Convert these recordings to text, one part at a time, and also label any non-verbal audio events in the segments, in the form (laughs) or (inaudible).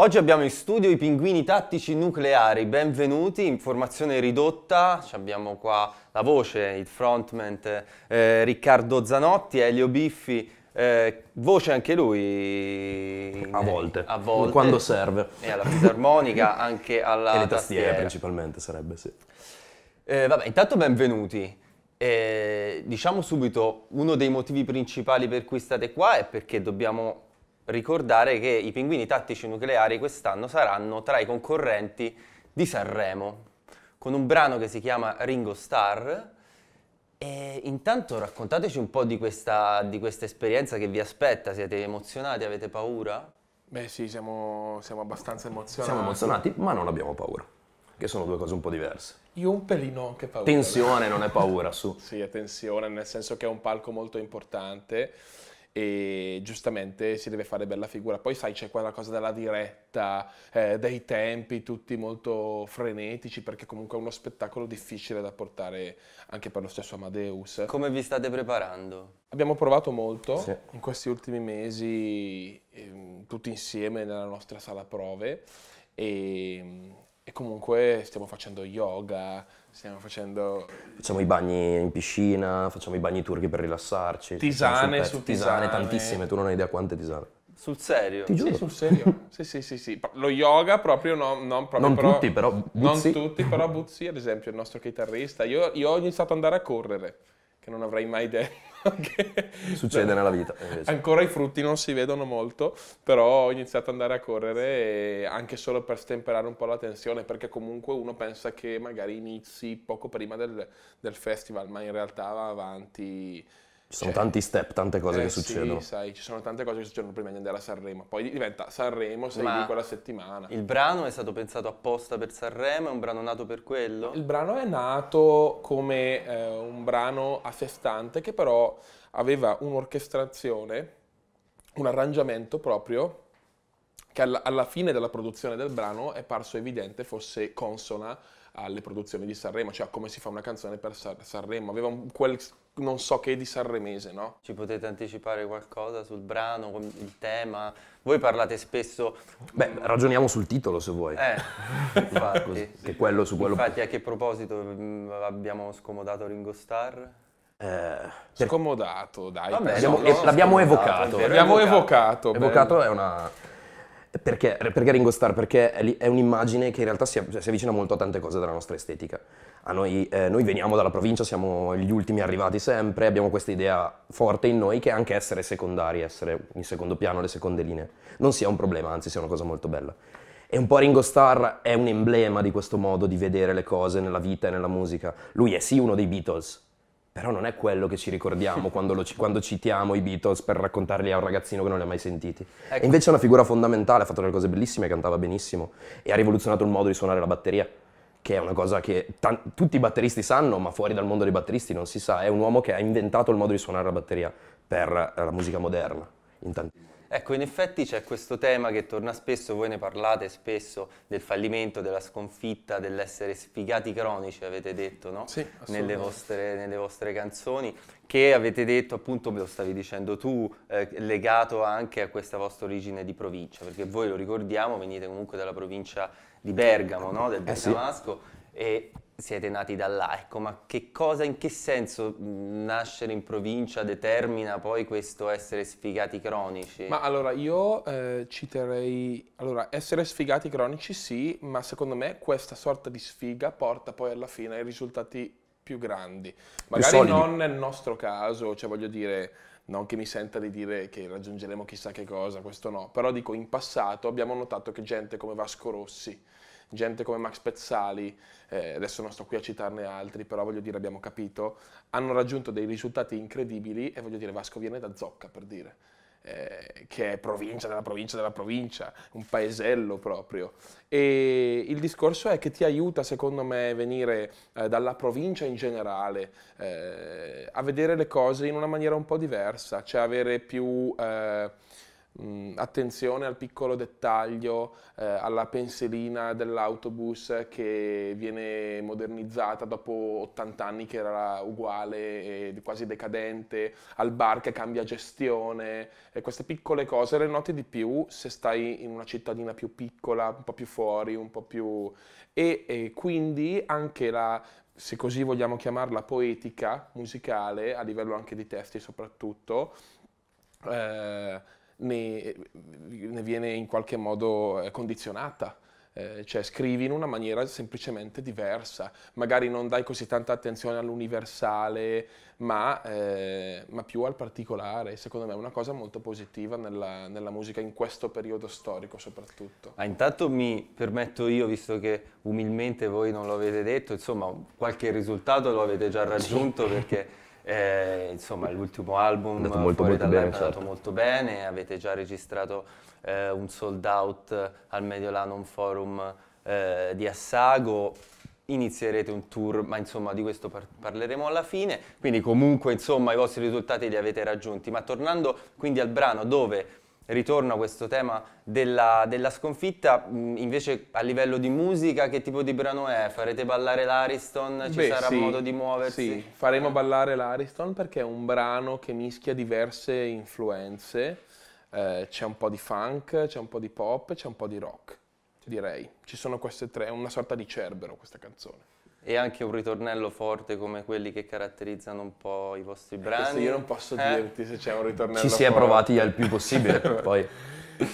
Oggi abbiamo in studio i pinguini tattici nucleari, benvenuti, informazione ridotta, abbiamo qua la voce, il frontman eh, Riccardo Zanotti, Elio Biffi, eh, voce anche lui a eh, volte, a volte quando serve. E alla fisarmonica, anche alla e le tastiere, tastiera. principalmente sarebbe, sì. Eh, vabbè, intanto benvenuti. Eh, diciamo subito, uno dei motivi principali per cui state qua è perché dobbiamo ricordare che i pinguini tattici nucleari quest'anno saranno tra i concorrenti di Sanremo, con un brano che si chiama Ringo Starr. E intanto raccontateci un po' di questa, di questa esperienza che vi aspetta, siete emozionati, avete paura? Beh sì, siamo, siamo abbastanza emozionati. Siamo emozionati, ma non abbiamo paura, che sono due cose un po' diverse. Io un pelino anche paura. Tensione, non è paura, su. sì, è tensione, nel senso che è un palco molto importante e giustamente si deve fare bella figura. Poi sai c'è quella cosa della diretta, eh, dei tempi tutti molto frenetici perché comunque è uno spettacolo difficile da portare anche per lo stesso Amadeus. Come vi state preparando? Abbiamo provato molto sì. in questi ultimi mesi ehm, tutti insieme nella nostra sala prove e comunque stiamo facendo yoga, stiamo facendo... Facciamo i bagni in piscina, facciamo i bagni turchi per rilassarci. Tisane su tisane. Tisane, tantissime, tu non hai idea quante tisane. Sul serio? Ti giuro. Sì, sul serio. sì, sì, sì, sì. Lo yoga proprio, no, non proprio. Non però, tutti, però Buzzi. Non tutti, però Buzzi, ad esempio, il nostro chitarrista. Io, io ho iniziato ad andare a correre che non avrei mai detto. (laughs) che Succede nella vita. Invece. Eh, ancora i frutti non si vedono molto, però ho iniziato ad andare a correre anche solo per stemperare un po' la tensione, perché comunque uno pensa che magari inizi poco prima del, del festival, ma in realtà va avanti ci sono cioè, tanti step, tante cose eh, che succedono. Sì, sai, ci sono tante cose che succedono prima di andare a Sanremo. Poi diventa Sanremo, sei Ma lì quella settimana. Il brano è stato pensato apposta per Sanremo? È un brano nato per quello? Il brano è nato come eh, un brano a sé stante che però aveva un'orchestrazione, un arrangiamento proprio che alla, alla fine della produzione del brano è parso evidente fosse consona alle produzioni di Sanremo, cioè a come si fa una canzone per San Sanremo, aveva un, quel non so che di Sanremese, no? Ci potete anticipare qualcosa sul brano, il tema? Voi parlate spesso... Beh, ragioniamo sul titolo se vuoi. Eh, (laughs) infatti. che quello su quello... Infatti a che proposito mm, abbiamo scomodato Ringo Starr? Eh, Scomodato, dai. Vabbè, no, no, l'abbiamo evocato. L'abbiamo evocato. Evocato, evocato è una perché, perché Ringo Starr? Perché è un'immagine che in realtà si, si, avvicina molto a tante cose della nostra estetica. Noi, eh, noi, veniamo dalla provincia, siamo gli ultimi arrivati sempre, abbiamo questa idea forte in noi che anche essere secondari, essere in secondo piano, le seconde linee, non sia un problema, anzi sia una cosa molto bella. E un po' Ringo Starr è un emblema di questo modo di vedere le cose nella vita e nella musica. Lui è sì uno dei Beatles, però non è quello che ci ricordiamo (laughs) quando, lo, quando, citiamo i Beatles per raccontarli a un ragazzino che non li ha mai sentiti. Ecco. Invece è una figura fondamentale, ha fatto delle cose bellissime, cantava benissimo e ha rivoluzionato il modo di suonare la batteria, che è una cosa che t- tutti i batteristi sanno, ma fuori dal mondo dei batteristi non si sa. È un uomo che ha inventato il modo di suonare la batteria per eh, la musica moderna, in tantissimi. Ecco, in effetti c'è questo tema che torna spesso, voi ne parlate spesso, del fallimento, della sconfitta, dell'essere sfigati cronici, avete detto, no? Sì, nelle vostre, nelle vostre canzoni, che avete detto, appunto, me lo stavi dicendo tu, eh, legato anche a questa vostra origine di provincia, perché voi lo ricordiamo, venite comunque dalla provincia di Bergamo, no? Del Bergamasco, eh sì. e siete nati da là, ecco, ma che cosa, in che senso nascere in provincia determina poi questo essere sfigati cronici? Ma allora io eh, citerei, allora essere sfigati cronici sì, ma secondo me questa sorta di sfiga porta poi alla fine ai risultati più grandi, magari più non nel nostro caso, cioè voglio dire... Non che mi senta di dire che raggiungeremo chissà che cosa, questo no, però dico in passato abbiamo notato che gente come Vasco Rossi, gente come Max Pezzali, eh, adesso non sto qui a citarne altri, però voglio dire abbiamo capito, hanno raggiunto dei risultati incredibili e voglio dire Vasco viene da Zocca per dire. Eh, che è provincia della provincia della provincia, un paesello proprio. E il discorso è che ti aiuta, secondo me, venire eh, dalla provincia in generale, eh, a vedere le cose in una maniera un po' diversa, cioè avere più eh, mh, mm, attenzione al piccolo dettaglio, eh, alla penserina dell'autobus che viene modernizzata dopo 80 anni che era uguale e quasi decadente, al bar che cambia gestione, e queste piccole cose le noti di più se stai in una cittadina più piccola, un po' più fuori, un po' più... e, e quindi anche la se così vogliamo chiamarla poetica musicale, a livello anche di testi soprattutto, eh, ne, ne viene in qualche modo eh, condizionata eh, cioè scrivi in una maniera semplicemente diversa, magari non dai così tanta attenzione all'universale, ma, eh, ma più al particolare, secondo me è una cosa molto positiva nella, nella musica in questo periodo storico soprattutto. Ah, intanto mi permetto io, visto che umilmente voi non lo avete detto, insomma qualche risultato lo avete già raggiunto perché eh, insomma, l'ultimo album è eh, molto, molto bene, è certo. andato certo. molto bene, avete già registrato eh, un sold out eh, al Mediolanum Forum eh, di Assago, inizierete un tour, ma insomma di questo par parleremo alla fine, quindi comunque insomma i vostri risultati li avete raggiunti, ma tornando quindi al brano dove ritorno a questo tema della, della sconfitta, mm, invece a livello di musica che tipo di brano è? Farete ballare l'Ariston? Ci Beh, sarà sì, modo di muoversi? Sì, faremo ballare l'Ariston perché è un brano che mischia diverse influenze, eh, c'è un po' di funk, c'è un po' di pop, c'è un po' di rock, direi. Ci sono queste tre, è una sorta di cerbero questa canzone. E anche un ritornello forte come quelli che caratterizzano un po' i vostri brani. io non posso eh? dirti se c'è un ritornello forte. Ci si è provati al più possibile, (laughs) poi.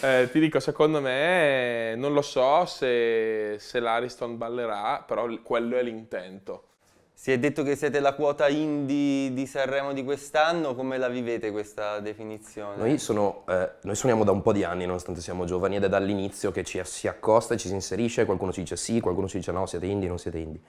Eh, ti dico, secondo me non lo so se, se l'Ariston ballerà, però quello è l'intento. Si è detto che siete la quota indie di Sanremo di quest'anno, come la vivete questa definizione? Noi, sono, eh, noi, suoniamo da un po' di anni, nonostante siamo giovani, ed è dall'inizio che ci si accosta e ci si inserisce, qualcuno ci dice sì, qualcuno ci dice no, siete indie, non siete indie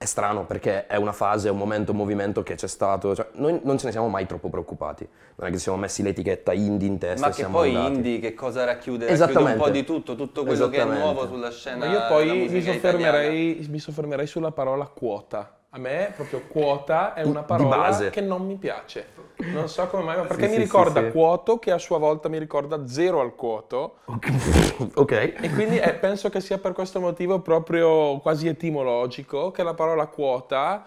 è strano perché è una fase, un momento, un movimento che c'è stato. Cioè, noi non ce ne siamo mai troppo preoccupati. Non è che ci siamo messi l'etichetta indie in testa. Ma che poi andati. indie che cosa racchiude? Esattamente. Racchiude un po' di tutto, tutto quello che è nuovo sulla scena. Ma io poi mi soffermerei, mi soffermerei, sulla parola quota. A me proprio quota è una parola che non mi piace. Non so come mai, ma perché sì, mi sì, ricorda sì, quoto che a sua volta mi ricorda zero al quoto. (laughs) Ok. E quindi eh, penso che sia per questo motivo proprio quasi etimologico che la parola quota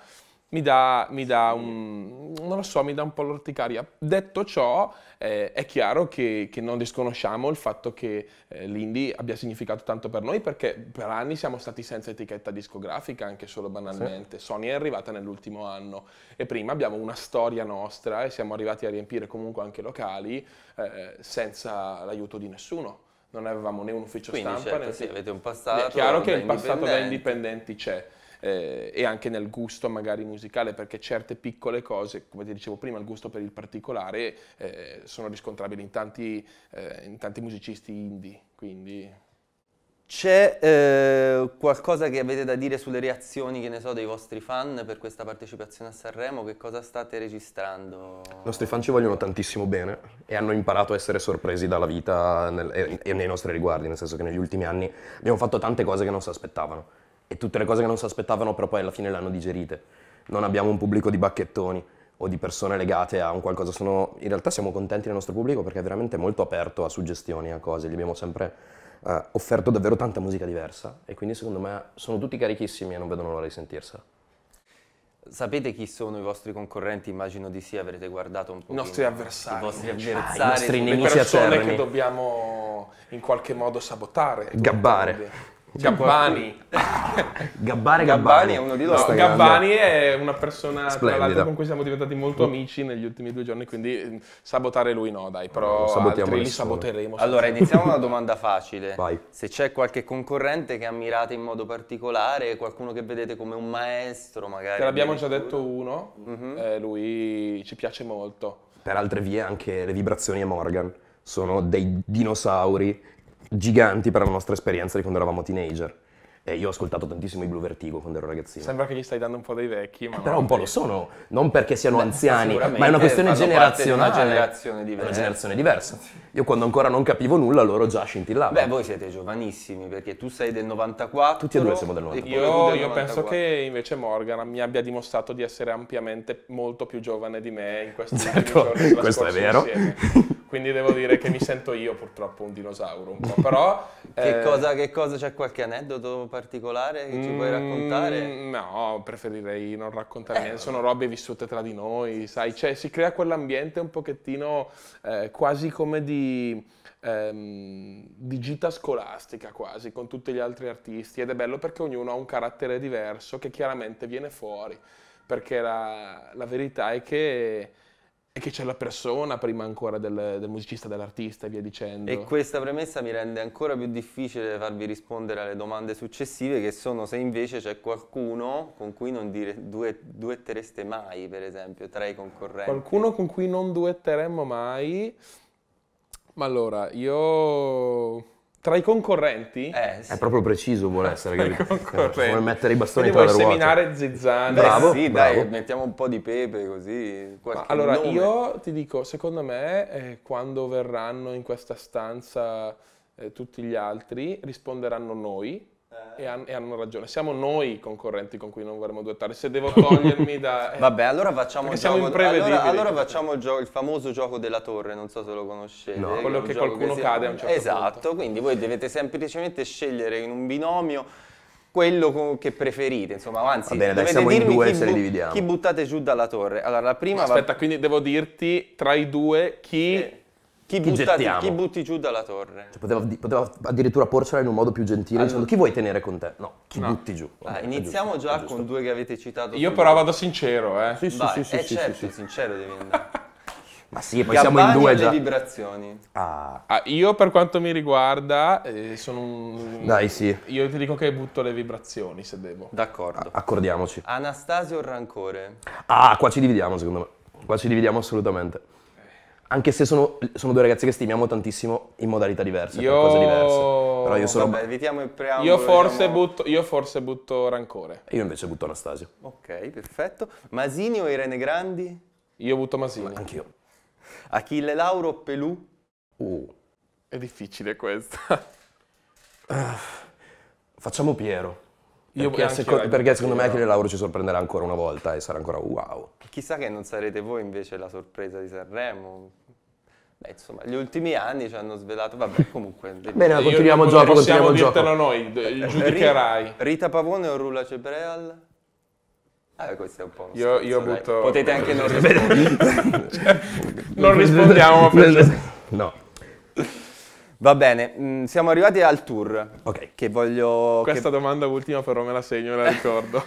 mi dà, mi dà un, non lo so, mi dà un po' l'orticaria. Detto ciò, eh, è chiaro che, che, non disconosciamo il fatto che eh, l'indie abbia significato tanto per noi perché per anni siamo stati senza etichetta discografica, anche solo banalmente. Sì. Sony è arrivata nell'ultimo anno e prima abbiamo una storia nostra e siamo arrivati a riempire comunque anche locali eh, senza l'aiuto di nessuno non avevamo né un ufficio Quindi, stampa certo, né sì, avete un passato è chiaro che il passato da indipendenti c'è eh, e anche nel gusto magari musicale, perché certe piccole cose, come ti dicevo prima, il gusto per il particolare eh, sono riscontrabili in tanti, eh, in tanti musicisti indie, quindi... C'è eh, qualcosa che avete da dire sulle reazioni, che ne so, dei vostri fan per questa partecipazione a Sanremo? Che cosa state registrando? I nostri fan ci vogliono tantissimo bene e hanno imparato a essere sorpresi dalla vita nel, e, e nei nostri riguardi, nel senso che negli ultimi anni abbiamo fatto tante cose che non si aspettavano e tutte le cose che non si aspettavano però poi alla fine le hanno digerite. Non abbiamo un pubblico di bacchettoni o di persone legate a un qualcosa. Sono, in realtà siamo contenti del nostro pubblico perché è veramente molto aperto a suggestioni, a cose. Gli abbiamo sempre eh, offerto davvero tanta musica diversa e quindi secondo me sono tutti carichissimi e non vedono l'ora di sentirsela. Sapete chi sono i vostri concorrenti? Immagino di sì, avrete guardato un po'. I nostri avversari. I vostri avversari. Ah, I nostri nemici persone acerrimi. che dobbiamo in qualche modo sabotare. Gabbare. (laughs) Gabbani. Gabbare Gabbani. Gabbani è uno di loro. No, Gabbani è una persona tra con cui siamo diventati molto mm. amici negli ultimi due giorni, quindi mm, sabotare lui no, dai, però mm, altri li saboteremo. Allora, iniziamo una (laughs) domanda facile. Vai. Se c'è qualche concorrente che ammirate in modo particolare, qualcuno che vedete come un maestro magari. Te l'abbiamo già detto uno, mm-hmm. eh, lui ci piace molto. Per altre vie anche le vibrazioni e Morgan sono dei dinosauri giganti per la nostra esperienza di quando eravamo teenager. E io ho ascoltato tantissimo i Blue Vertigo quando ero ragazzino. Sembra che gli stai dando un po' dei vecchi, ma. Eh, però un po' lo sono, non perché siano Beh, anziani, ma è una questione generazionale. Una generazione diversa. Una generazione diversa. Io quando ancora non capivo nulla, loro già scintillavano. Beh, voi siete giovanissimi, perché tu sei del 94. Tutti e due siamo del 94. Io, io, penso che invece Morgan mi abbia dimostrato di essere ampiamente molto più giovane di me in questi certo, Questo è vero. (laughs) quindi devo dire che mi (laughs) sento io purtroppo un dinosauro un po', però... Che, eh, cosa, che cosa, c'è qualche aneddoto particolare che mm, ci puoi mm, raccontare? No, preferirei non raccontare eh, niente, sono robe vissute tra di noi, sai, cioè, si crea quell'ambiente un pochettino eh, quasi come di, ehm, di gita scolastica quasi, con tutti gli altri artisti, ed è bello perché ognuno ha un carattere diverso che chiaramente viene fuori, perché la, la verità è che e che c'è la persona prima ancora del, del musicista, dell'artista e via dicendo. E questa premessa mi rende ancora più difficile farvi rispondere alle domande successive, che sono se invece c'è qualcuno con cui non dire, due, duettereste mai, per esempio, tra i concorrenti. Qualcuno con cui non duetteremmo mai. Ma allora, io tra i concorrenti? Eh, sì. È proprio preciso vuole essere, Tra capito? Concorrenti. Vuole mettere i bastoni tra le ruote. seminare zizzane. Bravo, eh, sì, bravo. dai, mettiamo un po' di pepe così, Allora, nome. io ti dico, secondo me, eh, quando verranno in questa stanza eh, tutti gli altri, risponderanno noi, e, han- e, hanno ragione. Siamo noi i concorrenti con cui non vorremmo duettare. Se devo (laughs) togliermi da. Eh. Vabbè, allora facciamo Perché il gioco. Allora, allora facciamo il, gio- il, famoso gioco della torre, non so se lo conoscete. No. Quello che qualcuno che cade a un certo esatto, punto. quindi voi dovete semplicemente scegliere in un binomio quello che preferite, insomma, anzi, va bene, dai, siamo in due chi, se li dividiamo. Chi buttate giù dalla torre? Allora, la prima Aspetta, va... quindi devo dirti tra i due chi eh chi, chi, chi, butti giù dalla torre? Cioè, poteva, poteva, addirittura porcela in un modo più gentile allora, dicendo chi vuoi tenere con te? No, chi no. butti giù. Ah, iniziamo giusto, già con due che avete citato. Io però vado sincero, eh. Sì, sì, Vai, sì, sì, sì, certo, sì, sì. sincero devi (laughs) andare. Ma sì, poi siamo in due già. vibrazioni. Ah. ah. io per quanto mi riguarda eh, sono un... Dai, sì. Io ti dico che butto le vibrazioni se devo. D'accordo. A- ah, accordiamoci. Anastasio Rancore. Ah, qua ci dividiamo secondo me. Qua ci dividiamo assolutamente anche se sono, sono, due ragazze che stimiamo tantissimo in modalità diverse, io... cose diverse. Però io sono. Vabbè, evitiamo il preambolo. Io forse, diciamo... butto, io forse butto rancore. E io invece butto Anastasio. Ok, perfetto. Masini o Irene Grandi? Io butto Masini. Ma anch'io. Achille Lauro o Pelù? Uh. È difficile questa. Ah, facciamo Piero. Perché, seco- perché secondo me Achille Lauro ci sorprenderà ancora una volta e sarà ancora wow. Chissà che non sarete voi invece la sorpresa di Sanremo. Beh, insomma, gli ultimi anni ci hanno svelato, vabbè, (laughs) comunque... Bene, ma continuiamo il gioco, continuiamo il gioco. Possiamo noi, eh, giudicherai. Rita, Pavone o Rula Cebreal? Ah, questo è un po'. Io, io butto... Potete anche non (laughs) rispondere. cioè, (laughs) non rispondiamo, ma No. Va bene, mm, siamo arrivati al tour. Ok. Che voglio... Questa che... domanda ultima però me la segno, me la ricordo.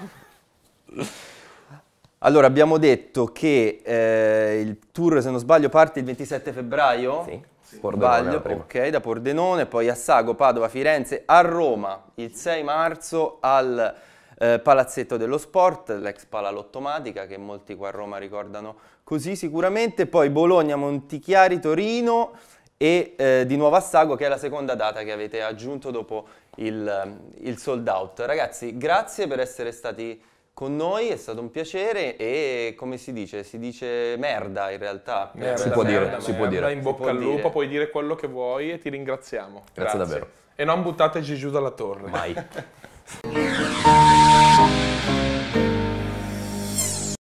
(laughs) allora, abbiamo detto che eh, il tour, se non sbaglio, parte il 27 febbraio. Sì. Pordenone Baglio, ok, da Pordenone, poi a Sago, Padova, Firenze, a Roma il 6 marzo al eh, Palazzetto dello Sport, l'ex Pala Lottomatica che molti qua a Roma ricordano così sicuramente, poi Bologna, Montichiari, Torino, e eh, di nuovo a Sago che è la seconda data che avete aggiunto dopo il, ehm, il sold out. Ragazzi, grazie per essere stati con noi, è stato un piacere e come si dice? Si dice merda in realtà. Merda, si può merda, dire, merda, si può dire. In bocca al lupo, dire. puoi dire quello che vuoi e ti ringraziamo. Grazie, Grazie davvero. E non buttateci giù dalla torre. Mai. (laughs)